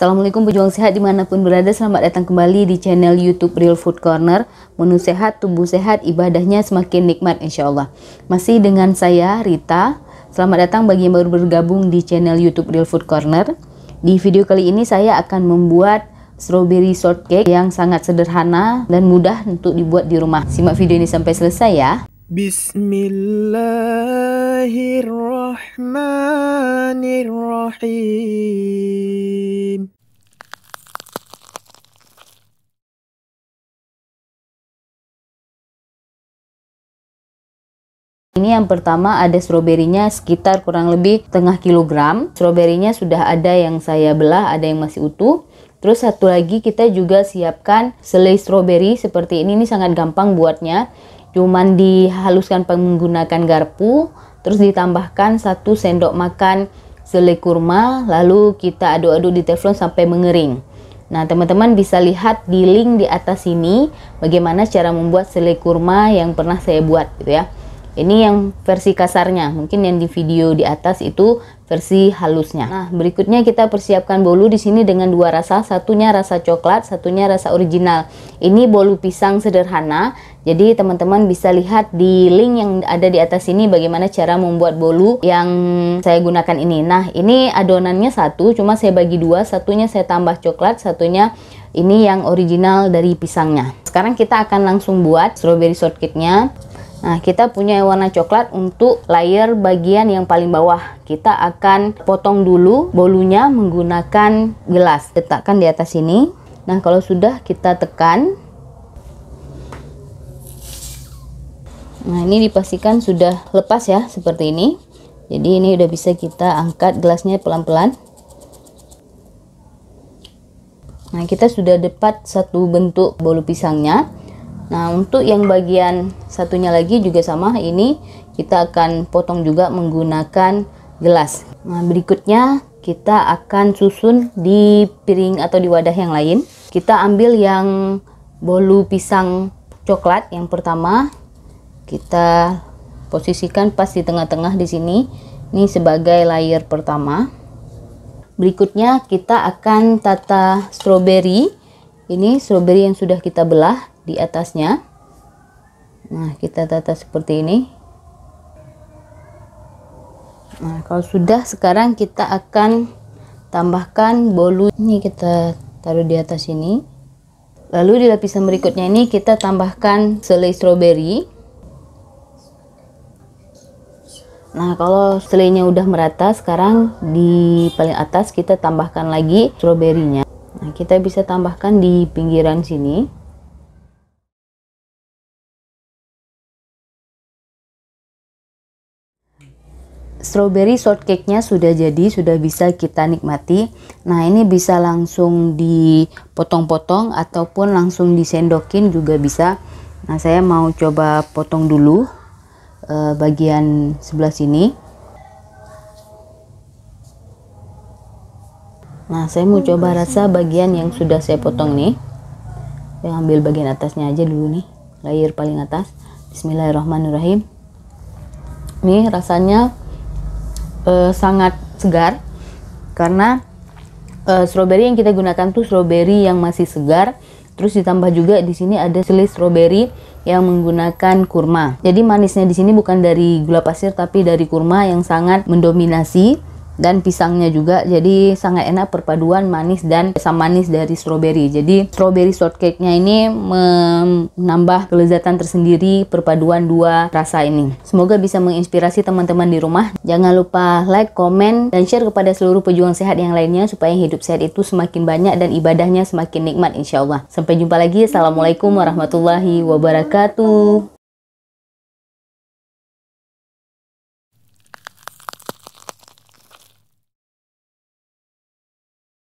Assalamualaikum pejuang sehat dimanapun berada Selamat datang kembali di channel youtube Real Food Corner Menu sehat, tubuh sehat, ibadahnya semakin nikmat insya Allah Masih dengan saya Rita Selamat datang bagi yang baru bergabung di channel youtube Real Food Corner Di video kali ini saya akan membuat strawberry shortcake yang sangat sederhana dan mudah untuk dibuat di rumah Simak video ini sampai selesai ya Bismillahirrahmanirrahim Ini yang pertama ada stroberinya sekitar kurang lebih setengah kilogram. Stroberinya sudah ada yang saya belah, ada yang masih utuh. Terus satu lagi kita juga siapkan selai stroberi seperti ini. Ini sangat gampang buatnya. Cuman dihaluskan menggunakan garpu, terus ditambahkan satu sendok makan selai kurma, lalu kita aduk-aduk di teflon sampai mengering. Nah, teman-teman bisa lihat di link di atas ini bagaimana cara membuat selai kurma yang pernah saya buat gitu ya. Ini yang versi kasarnya, mungkin yang di video di atas itu versi halusnya. Nah, berikutnya kita persiapkan bolu di sini dengan dua rasa, satunya rasa coklat, satunya rasa original. Ini bolu pisang sederhana, jadi teman-teman bisa lihat di link yang ada di atas ini bagaimana cara membuat bolu yang saya gunakan ini. Nah, ini adonannya satu, cuma saya bagi dua, satunya saya tambah coklat, satunya ini yang original dari pisangnya. Sekarang kita akan langsung buat strawberry shortcake-nya. Nah, kita punya warna coklat untuk layer bagian yang paling bawah. Kita akan potong dulu bolunya menggunakan gelas. Letakkan di atas sini. Nah, kalau sudah kita tekan. Nah, ini dipastikan sudah lepas ya, seperti ini. Jadi, ini udah bisa kita angkat gelasnya pelan-pelan. Nah, kita sudah dapat satu bentuk bolu pisangnya. Nah untuk yang bagian satunya lagi juga sama ini kita akan potong juga menggunakan gelas. Nah berikutnya kita akan susun di piring atau di wadah yang lain. Kita ambil yang bolu pisang coklat yang pertama kita posisikan pas di tengah-tengah di sini. Ini sebagai layer pertama. Berikutnya kita akan tata stroberi. Ini stroberi yang sudah kita belah di atasnya nah kita tata seperti ini nah kalau sudah sekarang kita akan tambahkan bolu ini kita taruh di atas ini lalu di lapisan berikutnya ini kita tambahkan selai stroberi Nah, kalau selainya udah merata, sekarang di paling atas kita tambahkan lagi stroberinya. Nah, kita bisa tambahkan di pinggiran sini. strawberry shortcake-nya sudah jadi, sudah bisa kita nikmati. Nah, ini bisa langsung dipotong-potong ataupun langsung disendokin juga bisa. Nah, saya mau coba potong dulu uh, bagian sebelah sini. Nah, saya mau coba rasa bagian yang sudah saya potong nih. Saya ambil bagian atasnya aja dulu nih, layer paling atas. Bismillahirrahmanirrahim. Nih rasanya uh, sangat segar karena uh, strawberry yang kita gunakan tuh stroberi yang masih segar. Terus ditambah juga di sini ada selis stroberi yang menggunakan kurma. Jadi manisnya di sini bukan dari gula pasir tapi dari kurma yang sangat mendominasi dan pisangnya juga jadi sangat enak perpaduan manis dan asam manis dari strawberry jadi strawberry shortcake-nya ini menambah kelezatan tersendiri perpaduan dua rasa ini semoga bisa menginspirasi teman-teman di rumah jangan lupa like, komen, dan share kepada seluruh pejuang sehat yang lainnya supaya hidup sehat itu semakin banyak dan ibadahnya semakin nikmat insya Allah sampai jumpa lagi Assalamualaikum warahmatullahi wabarakatuh